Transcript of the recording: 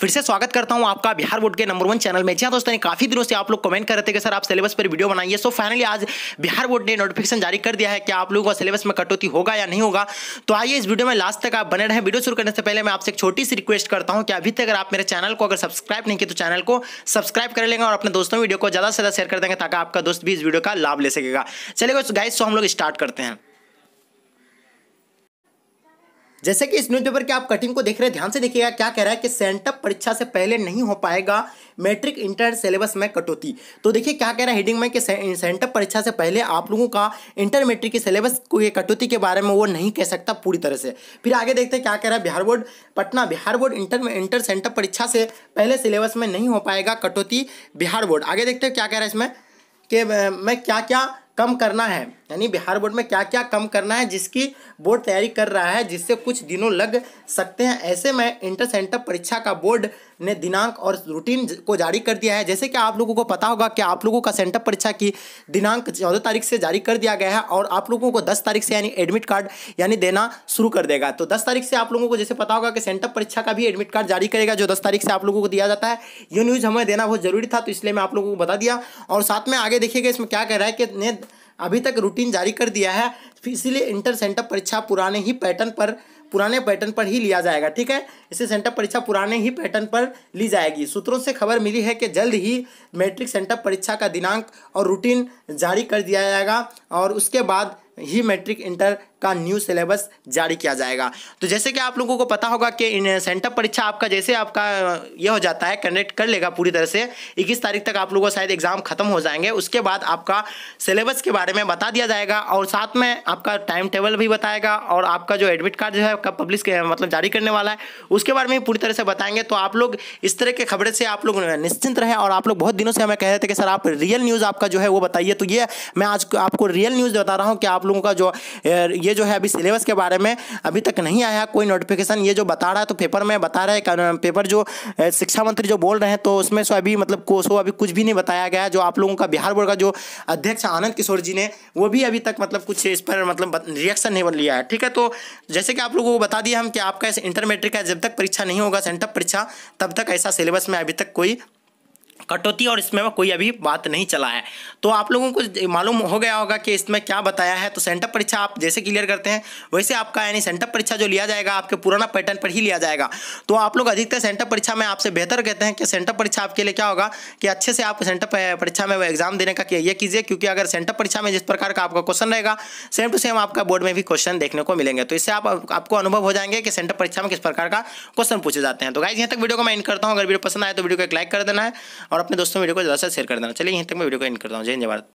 फिर से स्वागत करता हूं आपका बिहार बोर्ड के नंबर वन चैनल में जी हाँ, दोस्तों काफी दिनों से आप लोग कमेंट कर रहे थे कि सर आप सिलेबस पर वीडियो बनाइए सो फाइनली आज बिहार बोर्ड ने नोटिफिकेशन जारी कर दिया है कि आप लोगों का सिलेबस में कटौती होगा या नहीं होगा तो आइए इस वीडियो में लास्ट तक आप बने रहे वीडियो शुरू करने से पहले मैं आपसे एक छोटी सी रिक्वेस्ट करता हूँ कि अभी तक आप मेरे चैनल को अगर सब्सक्राइब नहीं किया तो चैनल को सब्सक्राइब कर लेंगे और अपने दोस्तों वीडियो को ज्यादा से ज्यादा शेयर कर देंगे ताकि आपका दोस्त भी इस वीडियो का लाभ ले सकेगा चलेगा गाइस सो हम लोग स्टार्ट करते हैं जैसे कि इस न्यूज़पेपर के आप कटिंग को देख रहे हैं ध्यान से देखिएगा क्या कह रहा है कि सेंटअप परीक्षा से पहले नहीं हो पाएगा मैट्रिक इंटर सिलेबस में कटौती तो देखिए क्या कह रहा है हेडिंग में कि सेंटअप परीक्षा से पहले आप लोगों का इंटर मैट्रिक के सिलेबस को ये कटौती के बारे में वो नहीं कह सकता पूरी तरह से फिर आगे देखते हैं क्या कह रहा है Bihar board Patna Bihar board inter inter sent up परीक्षा से पहले सिलेबस में नहीं हो पाएगा कटौती बिहार बोर्ड आगे देखते हैं क्या कह रहा है इसमें कि मैं क्या क्या कम करना है यानी बिहार बोर्ड में क्या क्या कम करना है जिसकी बोर्ड तैयारी कर रहा है जिससे कुछ दिनों लग सकते हैं ऐसे में इंटर सेंटर परीक्षा का बोर्ड ने दिनांक और रूटीन को जारी कर दिया है जैसे कि आप लोगों को पता होगा कि आप लोगों का सेंटर परीक्षा की दिनांक चौदह तारीख से जारी कर दिया गया है और आप लोगों को दस तारीख से यानी एडमिट कार्ड यानी देना शुरू कर देगा तो दस तारीख से आप लोगों को जैसे पता होगा कि सेंटर परीक्षा का भी एडमिट कार्ड जारी करेगा जो दस तारीख से आप लोगों को दिया जाता है ये न्यूज़ हमें देना बहुत जरूरी था तो इसलिए मैं आप लोगों को बता दिया और साथ में आगे देखिएगा इसमें क्या कह रहा है कि अभी तक रूटीन जारी कर दिया है इसीलिए इंटर सेंटर परीक्षा पुराने ही पैटर्न पर पुराने पैटर्न पर ही लिया जाएगा ठीक है इसे सेंटर परीक्षा पुराने ही पैटर्न पर ली जाएगी सूत्रों से खबर मिली है कि जल्द ही मैट्रिक सेंटर परीक्षा का दिनांक और रूटीन जारी कर दिया जाएगा और उसके बाद ही मैट्रिक इंटर का न्यू सिलेबस जारी किया जाएगा तो जैसे कि आप लोगों को पता होगा कि सेंटअप परीक्षा आपका जैसे आपका यह हो जाता है कंडक्ट कर लेगा पूरी तरह से 21 तारीख तक आप लोगों को शायद एग्ज़ाम खत्म हो जाएंगे उसके बाद आपका सिलेबस के बारे में बता दिया जाएगा और साथ में आपका टाइम टेबल भी बताएगा और आपका जो एडमिट कार्ड जो है कब पब्लिश मतलब जारी करने वाला है उसके बारे में पूरी तरह से बताएंगे तो आप लोग इस तरह के खबरें से आप लोग निश्चिंत रहे और आप लोग बहुत दिनों से हमें कह रहे थे कि सर आप रियल न्यूज़ आपका जो है वो बताइए तो ये मैं आज आपको रियल न्यूज़ बता रहा हूँ कि आप आप लोगों का जो ये जो है अभी सिलेबस के बारे में अभी तक नहीं आया कोई नोटिफिकेशन ये जो बता रहा है तो पेपर में बता रहा है पेपर जो शिक्षा मंत्री जो बोल रहे हैं तो उसमें सो अभी मतलब को सो अभी कुछ भी नहीं बताया गया जो आप लोगों का बिहार बोर्ड का जो अध्यक्ष आनंद किशोर जी ने वो भी अभी तक मतलब कुछ इस पर मतलब रिएक्शन नहीं बन लिया है ठीक है तो जैसे कि आप लोगों को बता दिया हम कि आपका इस इंटर का जब तक परीक्षा नहीं होगा सेंटअप परीक्षा तब तक ऐसा सिलेबस में अभी तक कोई कटौती और इसमें कोई अभी बात नहीं चला है तो आप लोगों को मालूम हो गया होगा कि इसमें क्या बताया है तो सेंटअप परीक्षा आप जैसे क्लियर करते हैं वैसे आपका यानी सेंटअप परीक्षा जो लिया जाएगा आपके पुराना पैटर्न पर ही लिया जाएगा तो आप लोग अधिकतर सेंटअप परीक्षा में आपसे बेहतर कहते हैं कि सेंटअप परीक्षा आपके लिए क्या होगा कि अच्छे से आप सेंटर परीक्षा में एग्जाम देने का ये कीजिए क्योंकि अगर सेंटअप परीक्षा में जिस प्रकार का आपका क्वेश्चन रहेगा सेम टू सेम आपका बोर्ड में भी क्वेश्चन देखने को मिलेंगे तो इससे आपको अनुभव हो जाएंगे कि सेंटर परीक्षा में किस प्रकार का क्वेश्चन पूछे जाते हैं तो गाइज यहाँ तक वीडियो को मैं इन करता हूँ अगर वीडियो पसंद आए तो वीडियो को एक लाइक कर देना है और अपने दोस्तों वीडियो को ज़्यादा से शेयर कर देना चलिए यहीं तक मैं वीडियो को इन करता हूँ जय जवाब